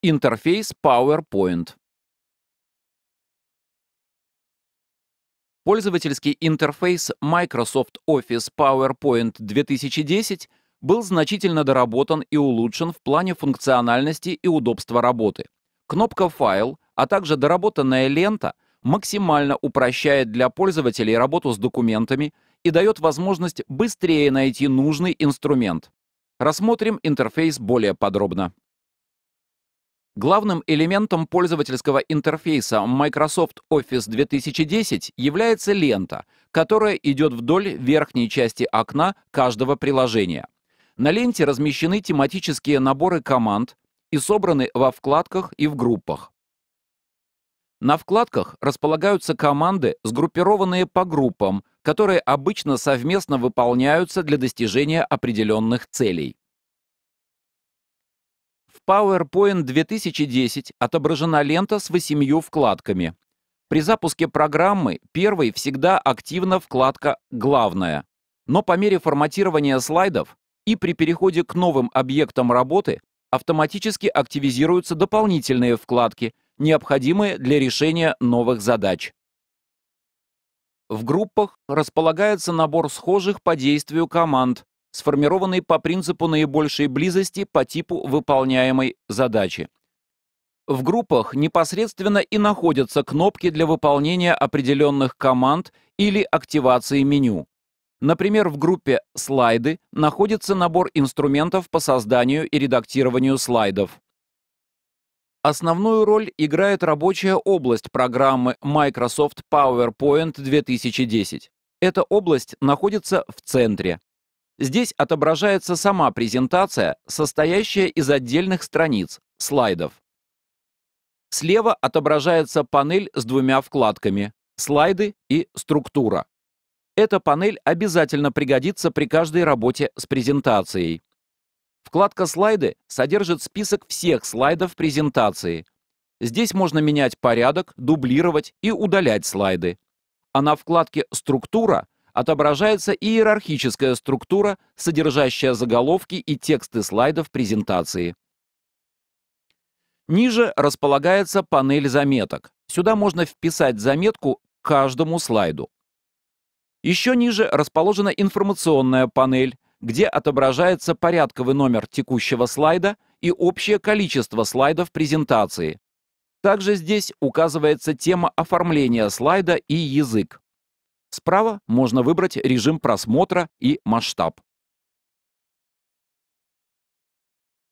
Интерфейс PowerPoint. Пользовательский интерфейс Microsoft Office PowerPoint 2010 был значительно доработан и улучшен в плане функциональности и удобства работы. Кнопка «Файл», а также доработанная лента максимально упрощает для пользователей работу с документами и дает возможность быстрее найти нужный инструмент. Рассмотрим интерфейс более подробно. Главным элементом пользовательского интерфейса Microsoft Office 2010 является лента, которая идет вдоль верхней части окна каждого приложения. На ленте размещены тематические наборы команд и собраны во вкладках и в группах. На вкладках располагаются команды, сгруппированные по группам, которые обычно совместно выполняются для достижения определенных целей. PowerPoint 2010 отображена лента с восемью вкладками. При запуске программы первой всегда активна вкладка Главная. Но по мере форматирования слайдов и при переходе к новым объектам работы автоматически активизируются дополнительные вкладки, необходимые для решения новых задач. В группах располагается набор схожих по действию команд, сформированный по принципу наибольшей близости по типу выполняемой задачи. В группах непосредственно и находятся кнопки для выполнения определенных команд или активации меню. Например, в группе «Слайды» находится набор инструментов по созданию и редактированию слайдов. Основную роль играет рабочая область программы Microsoft PowerPoint 2010. Эта область находится в центре. Здесь отображается сама презентация, состоящая из отдельных страниц, слайдов. Слева отображается панель с двумя вкладками «Слайды» и «Структура». Эта панель обязательно пригодится при каждой работе с презентацией. Вкладка «Слайды» содержит список всех слайдов презентации. Здесь можно менять порядок, дублировать и удалять слайды. А на вкладке «Структура» отображается иерархическая структура, содержащая заголовки и тексты слайдов презентации. Ниже располагается панель заметок. Сюда можно вписать заметку к каждому слайду. Еще ниже расположена информационная панель, где отображается порядковый номер текущего слайда и общее количество слайдов презентации. Также здесь указывается тема оформления слайда и язык. Справа можно выбрать режим просмотра и масштаб.